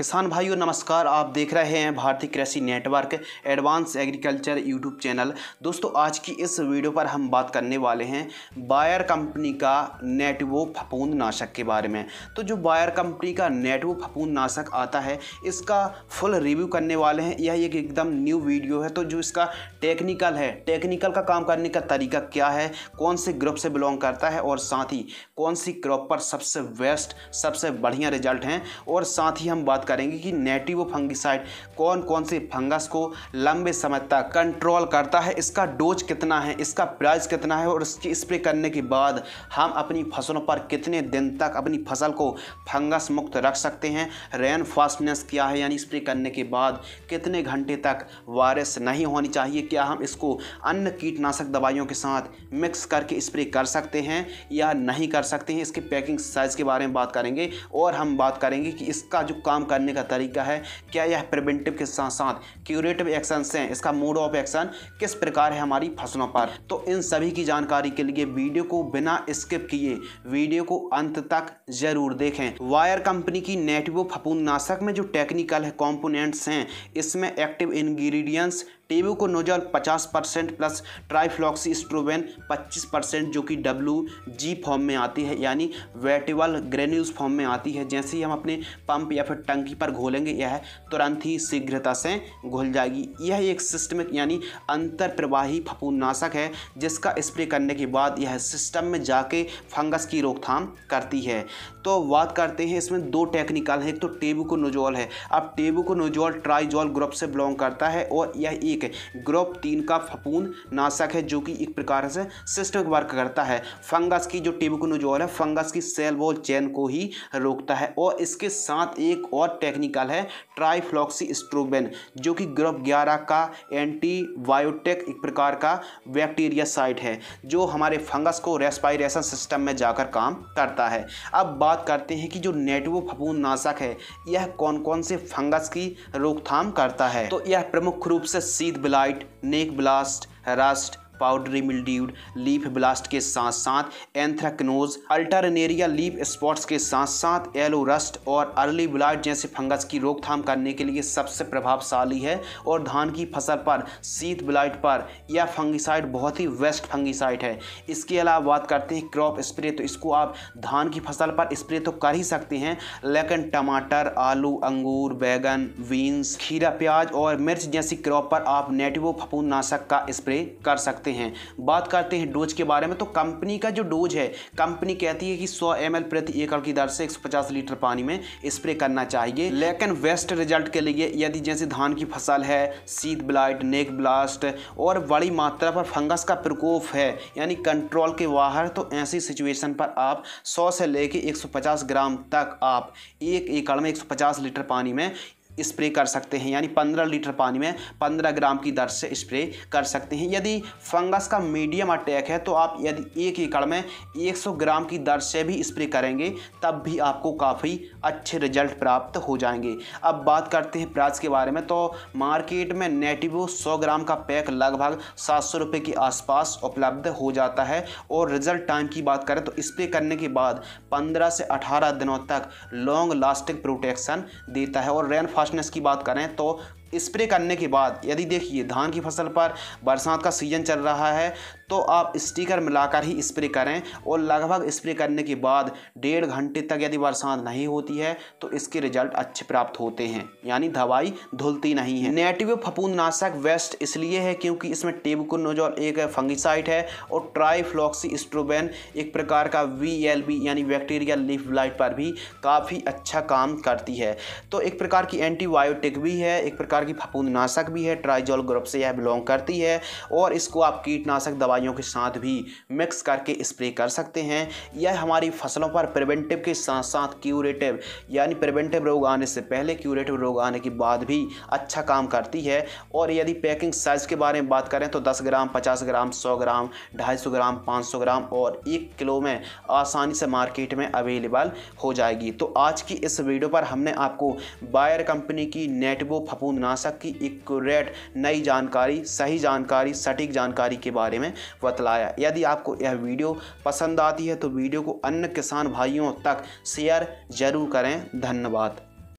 किसान भाइयों नमस्कार आप देख रहे हैं Bharatiya Krishi network advance agriculture YouTube channel दोस्तों आज की इस वीडियो पर हम बात करने वाले हैं बायर कंपनी का नेटवो फपूंद नाशक के बारे में तो जो बायर कंपनी का नेटवो फपूंद नाशक आता है इसका फुल रिव्यू करने वाले हैं यह एक एकदम न्यू वीडियो है तो जो इसका टेक्निकल है टेक्निकल का काम करने का तरीका क्या है कौन से ग्रुप से बिलोंग करता है और साथ ही कौन सी क्रॉप पर सबसे बेस्ट सबसे बढ़िया रिजल्ट हैं और साथ ही हम बात करेंगे कि नेटिव फंगिसाइड कौन कौन से फंगस को लंबे समय तक कंट्रोल करता है इसका डोज कितना है इसका प्राइस कितना है और इसकी स्प्रे करने के बाद हम अपनी फसलों पर कितने दिन तक अपनी फसल को फंगस मुक्त रख सकते हैं रेन फास्टनेस क्या है यानी स्प्रे करने के बाद कितने घंटे तक वायरस नहीं होनी चाहिए क्या हम इसको अन्य कीटनाशक दवाइयों के साथ मिक्स करके स्प्रे कर सकते हैं या नहीं कर सकते हैं इसके पैकिंग साइज़ के बारे में बात करेंगे और हम बात करेंगे कि इसका जो काम कर जानने का तरीका है क्या यह प्रिवेंटिव के साथ साथ क्यूरेटिव एक्शन हैं इसका मोड ऑफ एक्शन किस प्रकार है हमारी फसलों पर तो इन सभी की जानकारी के लिए वीडियो को बिना स्किप किए वीडियो को अंत तक जरूर देखें वायर कंपनी की नेटवो फपूंदनाशक में जो टेक्निकल है कॉम्पोनेंट्स हैं इसमें active ingredients tebuconazole 50 percent plus trifloxystrobin 25 percent जो कि डब्ल्यू जी फॉर्म में आती है यानी वेटेबल ग्रेन्यूज फॉर्म में आती है जैसे ही हम अपने पंप या फिर टंकी पर घोलेंगे यह तुरंत ही शीघ्रता से घुल जाएगी यह एक सिस्टमिक यानी अंतर प्रवाही फपूनाशक है जिसका स्प्रे करने के बाद यह सिस्टम में जाके फंगस की रोकथाम करती है तो बात करते हैं इसमें दो टेक्निकल हैं एक तो टेबू को नोजॉल है अब टेबू को नोजॉल ट्राइजोल ग्रुप से बिलोंग करता है और यह एक ठीक है ग्रोप तीन का फपून नाशक है जो कि एक प्रकार से सिस्टमिक वर्क करता है फंगस की जो टिबकुनोजोल है फंगस की सेल वॉल चैन को ही रोकता है और इसके साथ एक और टेक्निकल है ट्राईफ्लॉक्सी स्ट्रोबेन जो कि ग्रोप ग्यारह का एंटीबायोटिक एक प्रकार का बैक्टीरिया साइट है जो हमारे फंगस को रेस्पायरेशन सिस्टम में जाकर काम करता है अब बात करते हैं कि जो नेटवो फपून नाशक है यह कौन कौन से फंगस की रोकथाम करता है तो यह प्रमुख रूप से sheath blight neck blast rust powdery mildew leaf blast के साथ साथ एंथ्रैक्नोज अल्टरनेरिया लीफ स्पॉट्स के साथ साथ एलो रस्ट और अर्ली ब्लाइट जैसे फंगस की रोकथाम करने के लिए सबसे प्रभावशाली है और धान की फसल पर सीत ब्लाइट पर यह फंगिसाइड बहुत ही वेस्ट फंगिसाइड है इसके अलावा बात करते हैं क्रॉप स्प्रे तो इसको आप धान की फसल पर स्प्रे तो कर ही सकते हैं लेकिन टमाटर आलू अंगूर बैगन बीन्स खीरा प्याज और मिर्च जैसी क्रॉप पर आप नेटिवो नाशक का स्प्रे कर सकते हैं सकते हैं बात करते हैं डोज के बारे में तो कंपनी का जो डोज है कंपनी कहती है कि 100 एम प्रति एकड़ की दर से 150 लीटर पानी में स्प्रे करना चाहिए लेकिन वेस्ट रिजल्ट के लिए यदि जैसे धान की फसल है सीत ब्लाइट नेक ब्लास्ट और बड़ी मात्रा पर फंगस का प्रकोप है यानी कंट्रोल के बाहर तो ऐसी सिचुएशन पर आप 100 से लेके 150 ग्राम तक आप एक एकड़ में 150 लीटर पानी में स्प्रे कर सकते हैं यानी 15 लीटर पानी में 15 ग्राम की दर से स्प्रे कर सकते हैं यदि फंगस का मीडियम अटैक है तो आप यदि एक एकड़ में 100 ग्राम की दर से भी स्प्रे करेंगे तब भी आपको काफ़ी अच्छे रिजल्ट प्राप्त हो जाएंगे अब बात करते हैं प्राइस के बारे में तो मार्केट में नेटिवो सौ ग्राम का पैक लगभग सात सौ रुपये के आसपास उपलब्ध हो जाता है और रिजल्ट टाइम की बात करें तो स्प्रे करने के बाद पंद्रह से अठारह दिनों तक लॉन्ग लास्टिंग प्रोटेक्शन देता है और रेनफास्ट पॉशनेस की बात करें तो स्प्रे करने के बाद यदि देखिए धान की फसल पर बरसात का सीजन चल रहा है तो आप स्टीकर मिलाकर ही स्प्रे करें और लगभग स्प्रे करने के बाद डेढ़ घंटे तक यदि बरसात नहीं होती है तो इसके रिजल्ट अच्छे प्राप्त होते हैं यानी दवाई धुलती नहीं है नेटिव नाशक वेस्ट इसलिए है क्योंकि इसमें टेबकुनोजॉल एक फंगिसाइड है और ट्राईफ्लॉक्सी स्ट्रोबेन एक प्रकार का वी यानी बैक्टीरिया लीफ ब्लाइट पर भी काफ़ी अच्छा काम करती है तो एक प्रकार की एंटीबायोटिक भी है एक प्रकार की नाशक भी है ट्राइजोल ग्रुप से यह बिलोंग करती है और इसको आप कीटनाशक दवाई दवाइयों के साथ भी मिक्स करके स्प्रे कर सकते हैं यह हमारी फसलों पर प्रिवेंटिव के साथ साथ क्यूरेटिव यानी प्रिवेंटिव रोग आने से पहले क्यूरेटिव रोग आने के बाद भी अच्छा काम करती है और यदि पैकिंग साइज़ के बारे में बात करें तो दस ग्राम पचास ग्राम सौ ग्राम ढाई सौ ग्राम पाँच सौ ग्राम और एक किलो में आसानी से मार्केट में अवेलेबल हो जाएगी तो आज की इस वीडियो पर हमने आपको बायर कंपनी की नेटबो नाशक की एक रेट नई जानकारी सही जानकारी सटीक जानकारी के बारे में बतलाया यदि आपको यह वीडियो पसंद आती है तो वीडियो को अन्य किसान भाइयों तक शेयर जरूर करें धन्यवाद